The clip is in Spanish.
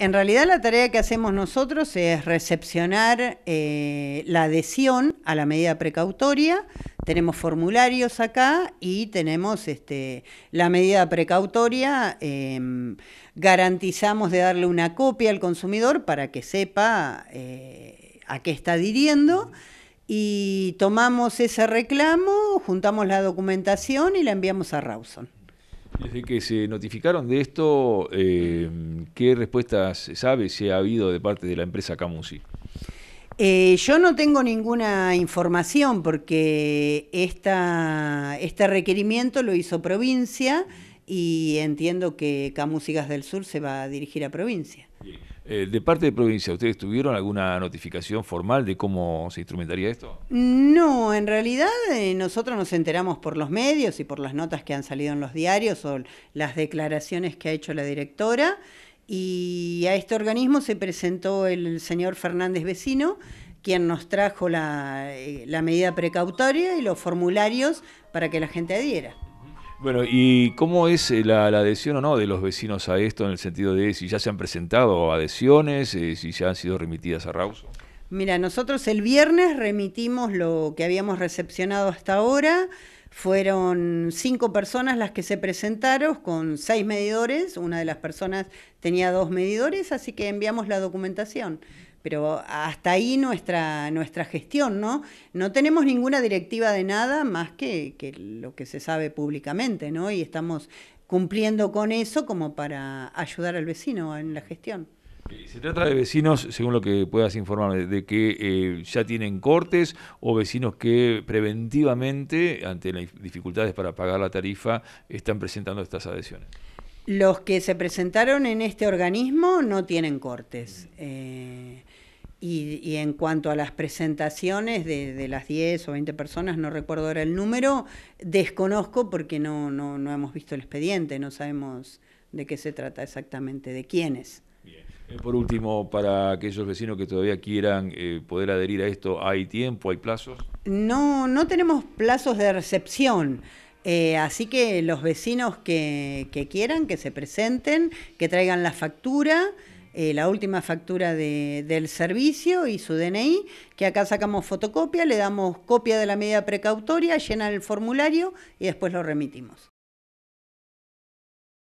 En realidad la tarea que hacemos nosotros es recepcionar eh, la adhesión a la medida precautoria. Tenemos formularios acá y tenemos este, la medida precautoria. Em, garantizamos de darle una copia al consumidor para que sepa eh, a qué está adhiriendo. Y tomamos ese reclamo, juntamos la documentación y la enviamos a Rawson. Desde que se notificaron de esto, eh, ¿qué respuestas sabe si ha habido de parte de la empresa Camusi? Eh, yo no tengo ninguna información porque esta, este requerimiento lo hizo provincia y entiendo que Camusigas del Sur se va a dirigir a provincia. Eh, de parte de provincia, ¿ustedes tuvieron alguna notificación formal de cómo se instrumentaría esto? No, en realidad eh, nosotros nos enteramos por los medios y por las notas que han salido en los diarios o las declaraciones que ha hecho la directora. Y a este organismo se presentó el señor Fernández Vecino, quien nos trajo la, eh, la medida precautoria y los formularios para que la gente adhiera. Bueno, ¿y cómo es eh, la, adhesión o no de los vecinos a esto en el sentido de si ya se han presentado adhesiones, eh, si ya han sido remitidas a Rauso? Mira, nosotros el viernes remitimos lo que habíamos recepcionado hasta ahora. Fueron cinco personas las que se presentaron con seis medidores. Una de las personas tenía dos medidores, así que enviamos la documentación. Pero hasta ahí nuestra, nuestra gestión, ¿no? No tenemos ninguna directiva de nada más que, que lo que se sabe públicamente, ¿no? Y estamos cumpliendo con eso como para ayudar al vecino en la gestión. ¿Se trata de vecinos, según lo que puedas informarme, de que eh, ya tienen cortes o vecinos que preventivamente, ante las dificultades para pagar la tarifa, están presentando estas adhesiones? Los que se presentaron en este organismo no tienen cortes. Mm. Eh, y, en cuanto a las presentaciones de, las 10 o 20 personas, no recuerdo ahora el número, desconozco porque no, no, no hemos visto el expediente, no sabemos de qué se trata exactamente, de quiénes. Bien. Eh, por último, para aquellos vecinos que todavía quieran eh, poder adherir a esto, ¿hay tiempo, hay plazos? No, no tenemos plazos de recepción. Eh, así que los vecinos que, quieran, que se presenten, que traigan la factura, la última factura del servicio y su DNI, que acá sacamos fotocopia, le damos copia de la medida precautoria, llenan el formulario y después lo remitimos.